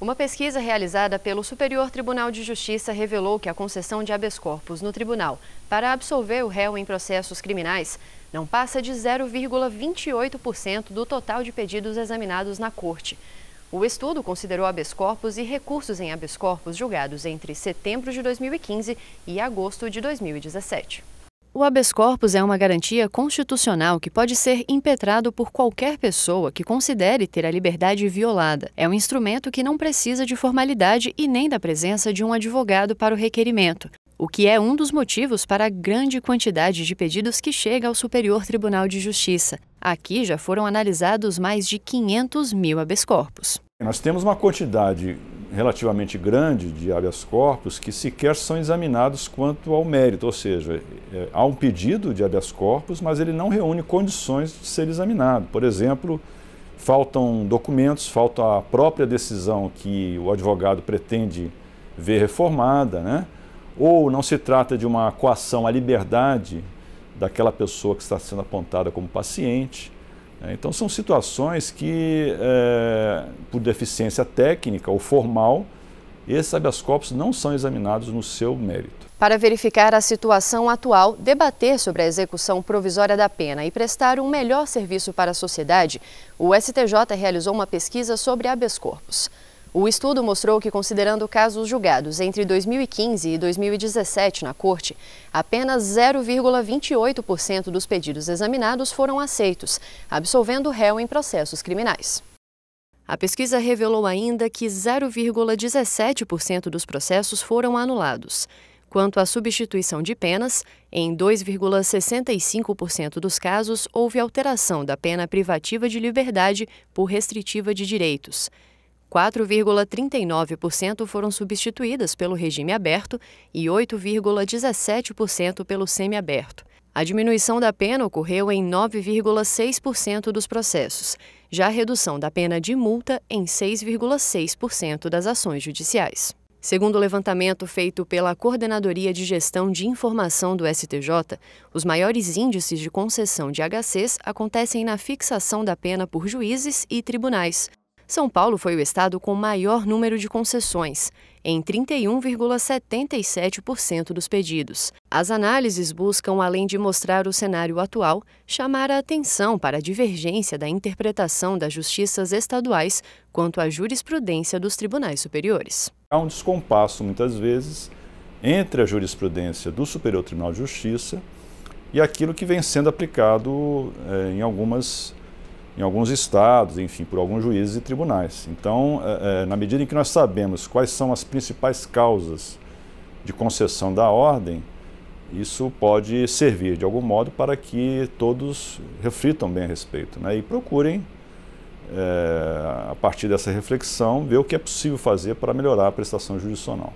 Uma pesquisa realizada pelo Superior Tribunal de Justiça revelou que a concessão de habeas corpus no tribunal para absolver o réu em processos criminais não passa de 0,28% do total de pedidos examinados na corte. O estudo considerou habeas corpus e recursos em habeas corpus julgados entre setembro de 2015 e agosto de 2017. O habeas corpus é uma garantia constitucional que pode ser impetrado por qualquer pessoa que considere ter a liberdade violada. É um instrumento que não precisa de formalidade e nem da presença de um advogado para o requerimento, o que é um dos motivos para a grande quantidade de pedidos que chega ao Superior Tribunal de Justiça. Aqui já foram analisados mais de 500 mil habeas corpus. Nós temos uma quantidade relativamente grande de habeas corpus que sequer são examinados quanto ao mérito, ou seja, é, há um pedido de habeas corpus, mas ele não reúne condições de ser examinado. Por exemplo, faltam documentos, falta a própria decisão que o advogado pretende ver reformada, né? ou não se trata de uma coação à liberdade daquela pessoa que está sendo apontada como paciente. Né? Então, são situações que é, por deficiência técnica ou formal, esses habeas corpus não são examinados no seu mérito. Para verificar a situação atual, debater sobre a execução provisória da pena e prestar um melhor serviço para a sociedade, o STJ realizou uma pesquisa sobre habeas corpus. O estudo mostrou que, considerando casos julgados entre 2015 e 2017 na Corte, apenas 0,28% dos pedidos examinados foram aceitos, absolvendo o réu em processos criminais. A pesquisa revelou ainda que 0,17% dos processos foram anulados. Quanto à substituição de penas, em 2,65% dos casos houve alteração da pena privativa de liberdade por restritiva de direitos. 4,39% foram substituídas pelo regime aberto e 8,17% pelo semiaberto. A diminuição da pena ocorreu em 9,6% dos processos, já a redução da pena de multa em 6,6% das ações judiciais. Segundo o levantamento feito pela Coordenadoria de Gestão de Informação do STJ, os maiores índices de concessão de HCs acontecem na fixação da pena por juízes e tribunais, são Paulo foi o estado com maior número de concessões, em 31,77% dos pedidos. As análises buscam, além de mostrar o cenário atual, chamar a atenção para a divergência da interpretação das justiças estaduais quanto à jurisprudência dos tribunais superiores. Há um descompasso, muitas vezes, entre a jurisprudência do Superior Tribunal de Justiça e aquilo que vem sendo aplicado eh, em algumas em alguns estados, enfim, por alguns juízes e tribunais. Então, é, é, na medida em que nós sabemos quais são as principais causas de concessão da ordem, isso pode servir de algum modo para que todos reflitam bem a respeito né? e procurem, é, a partir dessa reflexão, ver o que é possível fazer para melhorar a prestação jurisdicional.